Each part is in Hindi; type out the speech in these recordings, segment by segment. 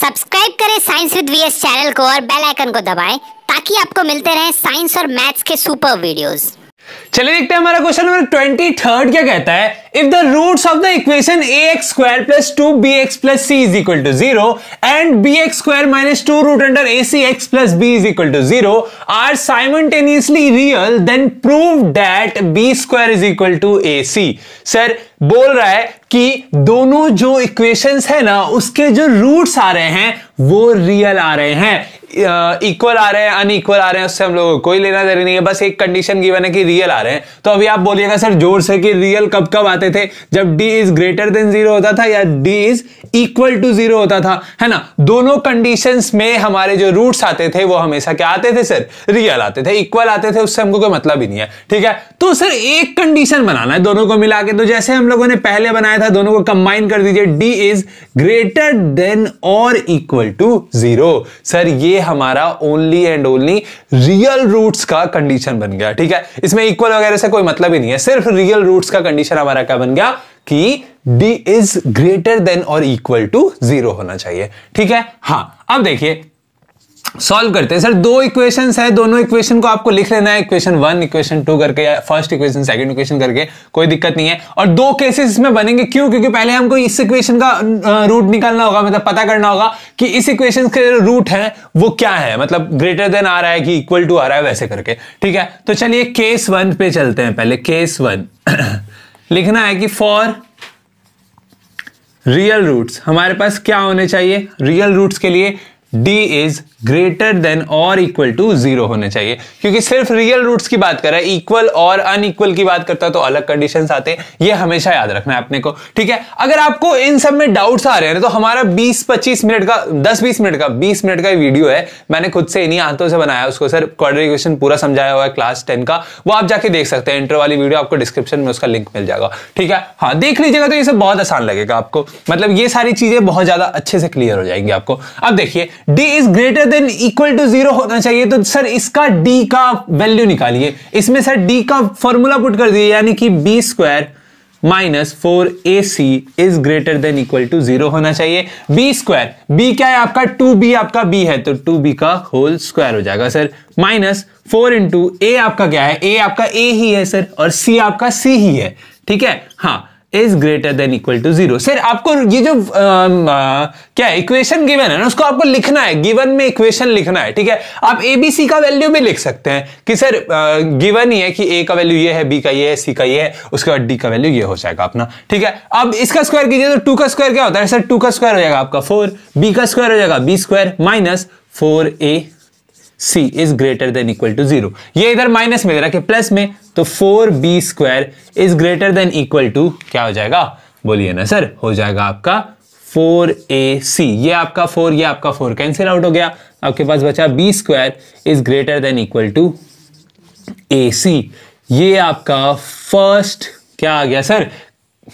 सब्सक्राइब करें साइंस विद वीएस चैनल को और बेल आइकन को दबाएं ताकि आपको मिलते रहें साइंस और मैथ्स के सुपर वीडियोस चलिए देखते हैं हमारा क्वेश्चन नंबर ट्वेंटी थर्ड क्या कहता है if the roots of the equation A X square plus two B X plus C is equal to zero and B X square minus two root under A C X plus B is equal to zero are simultaneously real then prove that B square is equal to A C sir बोल रहा है कि दोनों जो इक्वेशंस है ना उसके जो रूट्स आ रहे हैं वो रियल आ रहे हैं इक्वल आ रहे हैं अनइक्वल आ रहे हैं उससे हम लोगों को कोई लेना देना नहीं है बस एक कंडीशन गिवन है कि रियल आ रहे हैं तो अभी आप बोलिएगा सर जोर से कि रियल कब कब आते थे जब D is greater than zero होता था या D is equal to zero होता था है ना दोनों कंडीशन में हमारे जो रूट्स आते थे वो हमेशा क्या आते थे सर रियल आते थे इक्वल आते थे उससे हमको कोई मतलब ही नहीं है ठीक है तो सर एक कंडीशन बनाना है दोनों को मिला के तो जैसे हम लोगों ने पहले बनाया था दोनों को कंबाइन कर दीजिए डी इज ग्रेटर देन और इक्वल टू जीरो सर ये हमारा only and only real roots का कंडीशन बन गया ठीक है इसमें इक्वल वगैरह से कोई मतलब ही नहीं है सिर्फ रियल रूट्स का कंडीशन हमारा क्या बन गया कि डी इज ग्रेटर देन और इक्वल टू जीरो होना चाहिए ठीक है हाँ अब देखिए सॉल्व करते हैं सर दो इक्वेशंस है दोनों इक्वेशन को आपको लिख लेना है इक्वेशन वन इक्वेशन टू करके या फर्स्ट इक्वेशन सेकंड इक्वेशन करके कोई दिक्कत नहीं है और दो केसेस इसमें बनेंगे क्यों क्योंकि पहले हमको इस इक्वेशन का रूट निकालना होगा मतलब पता करना होगा कि इस इक्वेशन के रूट है वो क्या है मतलब ग्रेटर देन आ रहा है कि इक्वल टू आ रहा है वैसे करके ठीक है तो चलिए केस वन पे चलते हैं पहले केस वन लिखना है कि फॉर रियल रूट्स हमारे पास क्या होने चाहिए रियल रूट्स के लिए d इज ग्रेटर देन और इक्वल टू जीरो होने चाहिए क्योंकि सिर्फ रियल रूट्स की बात कर रहा है इक्वल और अनइक्वल की बात करता है तो अलग कंडीशन आते हैं ये हमेशा याद रखना है अपने को ठीक है अगर आपको इन सब में डाउट्स आ रहे हैं तो हमारा 20-25 मिनट का 10-20 मिनट का 20 मिनट का वीडियो है मैंने खुद से इन्हीं हाथों से बनाया उसको सर क्वाड्रेटिक पूरा समझाया हुआ है क्लास टेन का वो आप जाके देख सकते हैं इंटर वाली वीडियो आपको डिस्क्रिप्शन में उसका लिंक मिल जाएगा ठीक है हाँ देख लीजिएगा तो ये सब बहुत आसान लगेगा आपको मतलब ये सारी चीजें बहुत ज्यादा अच्छे से क्लियर हो जाएंगी आपको अब देखिए D is greater than equal to zero होना चाहिए तो सर इसका डी का वैल्यू निकालिए इसमें सर डी का फॉर्मूला पुट कर दिए यानी कि B square minus four A C is greater than equal to zero होना चाहिए बी स्क्वायर बी क्या है आपका टू बी आपका बी है तो टू बी का होल स्क्वायर हो जाएगा sir minus four into A आपका क्या है ए आपका ए ही है सर और सी आपका सी ही है ठीक है हाँ is greater than equal to zero sir आपको ये जो आ, आ, क्या इक्वेशन गिवन है ना उसको आपको लिखना है गिवन में इक्वेशन लिखना है ठीक है आप ए बी सी का वैल्यू भी लिख सकते हैं कि सर गिवन ही है कि ए का वैल्यू ये है बी का ये है सी का ये है उसके बाद डी का वैल्यू ये हो जाएगा अपना ठीक है अब इसका स्क्वायर कीजिए तो टू का स्क्वायर क्या होता है सर टू का स्क्वायर हो जाएगा आपका फोर बी का स्क्वायर हो जाएगा B square minus four A C is greater than equal to zero ये इधर माइनस में दे प्लस में तो four B square is greater than equal to क्या हो जाएगा बोलिए ना सर हो जाएगा आपका फोर ए सी ये आपका फोर ये आपका फोर कैंसिल आउट हो गया आपके पास बचा B square is greater than equal to A C ये आपका फर्स्ट क्या आ गया सर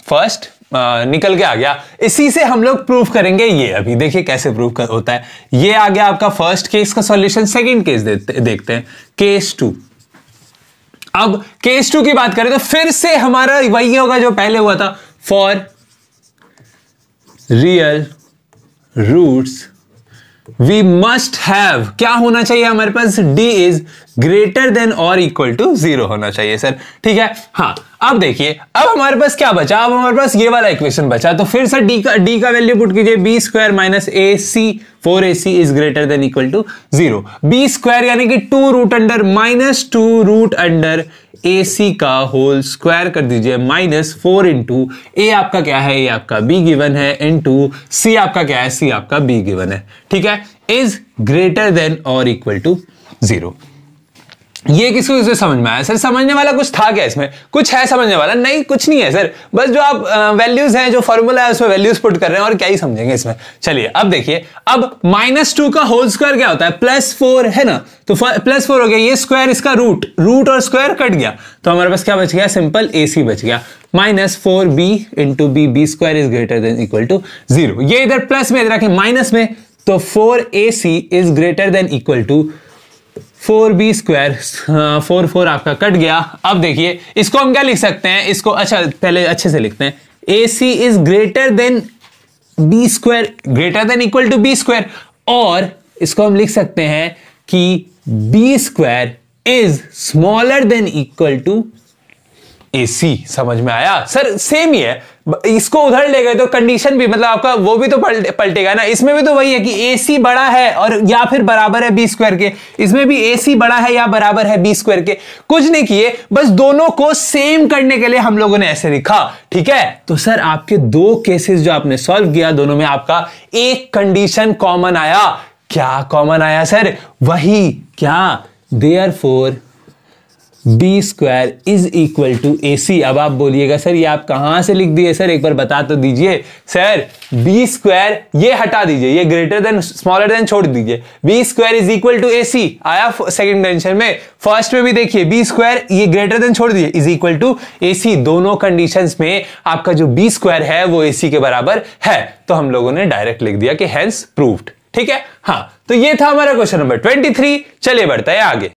फर्स्ट आ, निकल के आ गया इसी से हम लोग प्रूफ करेंगे ये अभी देखिए कैसे प्रूफ होता है ये आ गया आपका फर्स्ट केस का सॉल्यूशन सेकंड केस देखते हैं केस टू अब केस टू की बात करें तो फिर से हमारा वही होगा जो पहले हुआ था for real roots we must have क्या होना चाहिए हमारे पास डी इज ग्रेटर देन और इक्वल टू जीरो होना चाहिए सर ठीक है हाँ अब देखिए अब हमारे पास क्या बचा अब हमारे पास ये वाला इक्वेशन बचा तो फिर सर डी का डी का वैल्यू पुट कीजिए B square minus A C four A C is greater than equal to zero B square यानी कि two root under minus two root under A C का होल स्क्वायर कर दीजिए माइनस फोर इंटू ए आपका क्या है ए आपका बी गिवन है इंटू सी आपका क्या है सी आपका बी गिवन है ठीक है इज ग्रेटर देन और इक्वल टू जीरो ये किसको किसको समझ में आया सर समझने वाला कुछ था क्या इसमें कुछ है समझने वाला नहीं कुछ नहीं है सर बस जो आप वैल्यूज हैं जो फॉर्मूला है उसमें वैल्यूज पुट कर रहे हैं और क्या ही समझेंगे इसमें चलिए अब देखिए अब माइनस टू का होल स्क्वायर क्या होता है प्लस फोर है ना तो प्लस फोर हो गया ये स्क्वायर इसका रूट रूट और स्क्वायर कट गया तो हमारे पास क्या बच गया सिंपल ए सी बच गया minus four B into B B square is greater than equal to zero ये इधर प्लस में इधर आके माइनस में तो four A C is greater than equal to four B square हाँ, फोर फोर आपका कट गया अब देखिए इसको हम क्या लिख सकते हैं इसको अच्छा पहले अच्छे से लिखते हैं A C is greater than B square greater than equal to B square और इसको हम लिख सकते हैं कि B square is smaller than equal to A C समझ में आया सर सेम ही है इसको उधर ले गए तो कंडीशन भी मतलब आपका वो भी तो पलटे, पलटेगा ना इसमें भी तो वही है कि ए सी बड़ा है और या फिर बराबर है बी स्क्वायर के इसमें भी ए सी बड़ा है या बराबर है बी स्क्वायर के कुछ नहीं किए बस दोनों को सेम करने के लिए हम लोगों ने ऐसे लिखा ठीक है तो सर आपके दो केसेस जो आपने सॉल्व किया दोनों में आपका एक कंडीशन कॉमन आया क्या कॉमन आया सर वही क्या there four B square is equal to A C अब आप बोलिएगा सर ये आप कहां से लिख दिए सर एक बार बता तो दीजिए सर बी स्क्वायर ये हटा दीजिए ये ग्रेटर देन स्मॉलर देन छोड़ दीजिए B square is equal to A C आया सेकंड कंडीशन में फर्स्ट में भी देखिए बी स्क्वायर ये ग्रेटर देन छोड़ दीजिए is equal to A C दोनों कंडीशन में आपका जो बी स्क्वायर है वो ए सी के बराबर है तो हम लोगों ने डायरेक्ट लिख दिया कि हैंस प्रूव्ड ठीक है हाँ तो ये था हमारा क्वेश्चन नंबर ट्वेंटी थ्री चलिए बढ़ता है आगे